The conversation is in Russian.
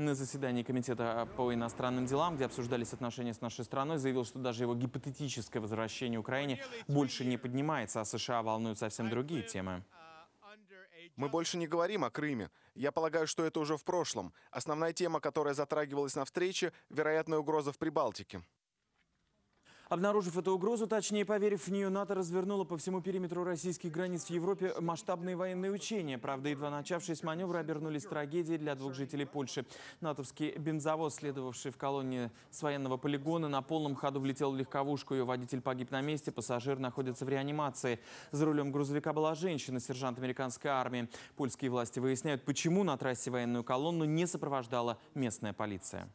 на заседании Комитета по иностранным делам, где обсуждались отношения с нашей страной, заявил, что даже его гипотетическое возвращение Украине больше не поднимается, а США волнуют совсем другие темы. Мы больше не говорим о Крыме. Я полагаю, что это уже в прошлом. Основная тема, которая затрагивалась на встрече, вероятная угроза в Прибалтике. Обнаружив эту угрозу, точнее поверив в нее, НАТО развернуло по всему периметру российских границ в Европе масштабные военные учения. Правда, едва начавшись маневры обернулись трагедией для двух жителей Польши. Натовский бензовоз, следовавший в колонне с военного полигона, на полном ходу влетел в легковушку. Ее водитель погиб на месте, пассажир находится в реанимации. За рулем грузовика была женщина, сержант американской армии. Польские власти выясняют, почему на трассе военную колонну не сопровождала местная полиция.